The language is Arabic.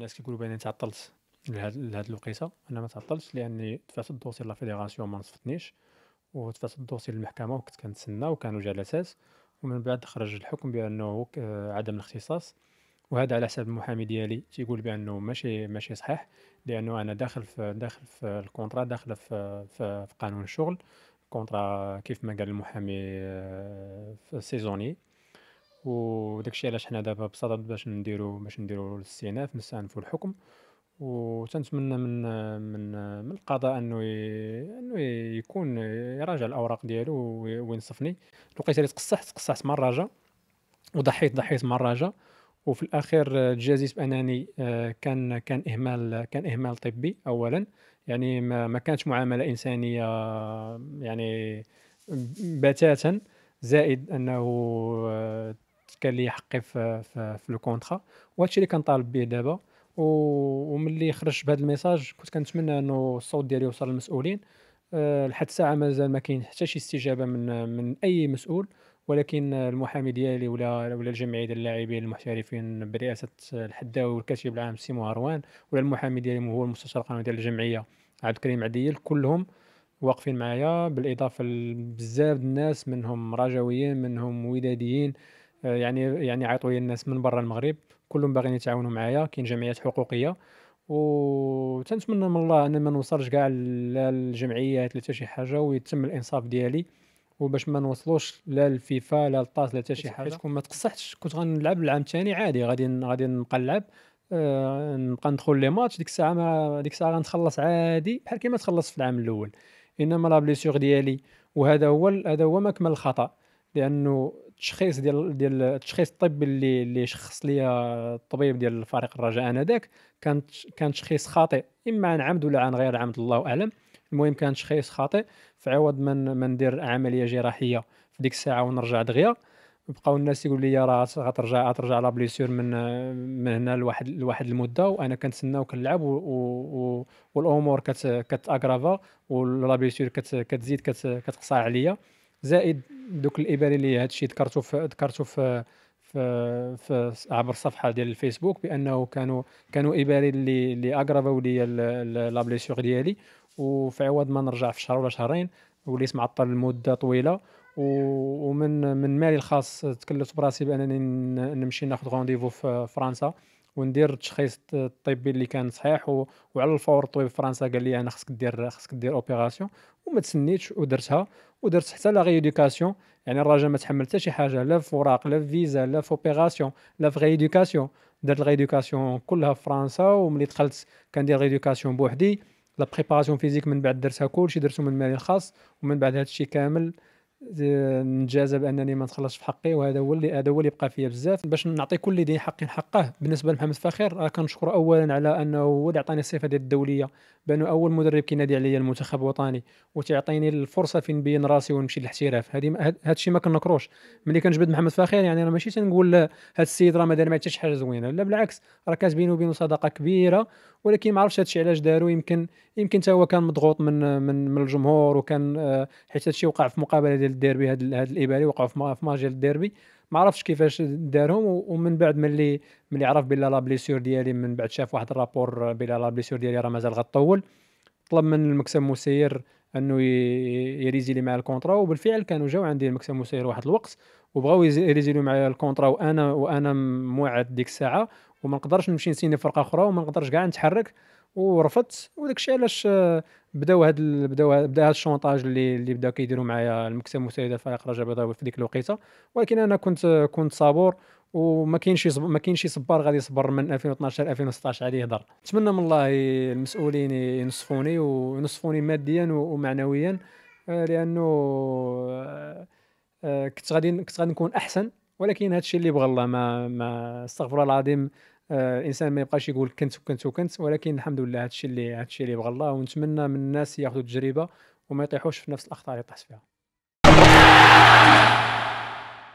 الناس كيقولوا بان تعطلت لهاد الوقيته انا ما تعطلتش لاني دفعت الدوسي لا فيديراسيون ما نصفتنيش ودفعت الدوسي للمحكمه وكنت كنتسنى وكانوا جلسات ومن بعد خرج الحكم بانه عدم الاختصاص وهذا على حساب المحامي ديالي تيقول بانه ماشي ماشي صحيح لانه انا داخل في داخل في الكونترا داخل في, في, في قانون الشغل كونترا كيف ما قال المحامي آه، في سيزوني وداكشي علاش حنا دابا بصدد باش نديرو باش نديرو الاستئناف نستأنفو الحكم وتنتمنى من من من القضاء انه انه يكون يراجع الاوراق ديالو وينصفني لقيت اللي تقصحت تقصحت مع الرجا وضحيت ضحيت مع الرجا وفي الاخير تجازيت بانني آه، كان كان اهمال كان اهمال طبي اولا يعني ما, ما كانتش معامله انسانيه يعني بتاتا زائد انه آه، كان لي حقي في في, في الكونترا وهادشي اللي كنطالب به دابا وملي خرجت بهذا الميساج كنت كنتمنى انه الصوت ديالي يوصل للمسؤولين آه، لحد الساعه مازال ما كاين حتى شي استجابه من من اي مسؤول ولكن المحامي ديالي ولا ولا الجمعيه ديال اللاعبين المحترفين برئاسه الحداوي والكاتب العام سي مهروان ولا المحامي ديالي هو المستشار القانوني ديال الجمعيه عبد الكريم عديل كلهم واقفين معايا بالاضافه لبزاف الناس منهم رجويين منهم وداديين يعني يعني عيطوا لي الناس من برا المغرب كلهم باغيين يتعاونوا معايا كاين جمعيات حقوقيه وتنتمنى من الله ان ما نوصلش كاع لا للجمعيات لا شي حاجه ويتم الانصاف ديالي وباش ما نوصلوش لا للفيفا لا للطاس لا حتى شي حاجه كون ما تقصحتش كنت غنلعب العام الثاني عادي غادي غادي نبقى نلعب آه نبقى ندخل لي ماتش ديك الساعه ما ديك الساعه غنتخلص عادي بحال كيما تخلصت في العام الاول انما لا بليسيغ ديالي وهذا هو هذا هو مكمل الخطا لانه التشخيص ديال ديال التشخيص الطبي اللي اللي شخص ليا الطبيب ديال فريق الرجاء انذاك كان كان تشخيص خاطئ اما عن عمد ولا عن غير عمد الله اعلم المهم كان تشخيص خاطئ فعوض ما من ندير عمليه جراحيه في ديك الساعه ونرجع دغيا بقاو الناس يقولوا لي راه غترجع غترجع لا بليسيور من من هنا لواحد لواحد المده وانا كنتسنى وكنلعب والامور كت كتاغرافا ولا بليسيور كت... كتزيد كت... كتقصى عليا زائد دوك الابان اللي هذا الشيء ذكرته في ذكرته في في, في عبر الصفحه ديال الفيسبوك بانه كانوا كانوا اباري اللي اللي اقربوا لي لا ديالي وفي عوض ما نرجع في شهر ولا شهرين وليت معطل لمده طويله ومن من مالي الخاص تكلفت براسي بانني نمشي ناخذ رونديفو في فرنسا وندير التشخيص الطبي اللي كان صحيح و... وعلى الفور الطبيب فرنسا قال لي انا خصك دير خصك دير اوبيراسيون وما تسنيتش ودرتها ودرت حتى لا غيديوكاسيون يعني الراجل ما تحمل حتى شي حاجه لا في اوراق لا في فيزا لا في اوبيراسيون لا في غيديوكاسيون درت غيديكاسيون كلها في فرنسا وملي دخلت كندير غيديوكاسيون بوحدي لا بريباراسيون فيزيك من بعد درتها كلشي درتو من مالي الخاص ومن بعد هادشي كامل نجازى بانني ما نتخلصش في حقي وهذا هو اللي هذا هو اللي بقى فيا بزاف باش نعطي كل ذي حق حقه بالنسبه لمحمد فخير راه كنشكره اولا على انه هو اللي عطاني الصفه ديال الدوليه بانه اول مدرب كينادي عليا المنتخب الوطني وتعطيني الفرصه فين نبين راسي ونمشي للاحتراف هذه هاد الشيء ما كنكروش ملي كنجبد محمد فخير يعني انا ماشي تنقول هذا السيد راه ما دار ما حتى شي حاجه زوينه لا بالعكس راه كانت بينه وبينه صداقه كبيره ولكن ما عرفتش هادشي علاش دارو يمكن يمكن حتى هو كان مضغوط من من من الجمهور وكان آه، حيت هادشي وقع في مقابله ديال ديال الديربي هاد, هاد الايبالي وقعوا في ماتش ديال الديربي ما عرفتش كيفاش دارهم ومن بعد ملي ملي عرف بلا لا بليسيور ديالي من بعد شاف واحد الرابور بلا لا بليسيور ديالي راه مازال غطول طلب من المكتب المسير انه يريزيلي معايا الكونترا وبالفعل كانوا جاو عندي المكتب المسير واحد الوقت وبغاو يريزيلو معايا الكونترا وانا وانا موعد ديك الساعه وما نقدرش نمشي نسيني فرقه اخرى وما نقدرش كاع نتحرك ورفضت وداكشي علاش آه، بداو هاد بداو بدا هاد الشونطاج اللي اللي بداو كيديروا معايا المكتب المساعده فريق رجاء بيضاوي في ديك الوقيته ولكن انا كنت كنت صابور وما كاينش ما كاينش صبار غادي يصبر من 2012 ل 2016 عليه يهضر نتمنى من الله المسؤولين ينصفوني وينصفوني ماديا ومعنويا آه، لانه آه، كنت غادي كنت غادي نكون احسن ولكن هادشي اللي بغى الله ما ما استغفر الله العظيم الانسان آه، ما يبقاش يقول كنت وكنت وكنت ولكن الحمد لله هادشي اللي الشيء اللي بغى الله ونتمنى من الناس ياخذوا التجربه وما يطيحوش في نفس الاخطاء اللي طحت فيها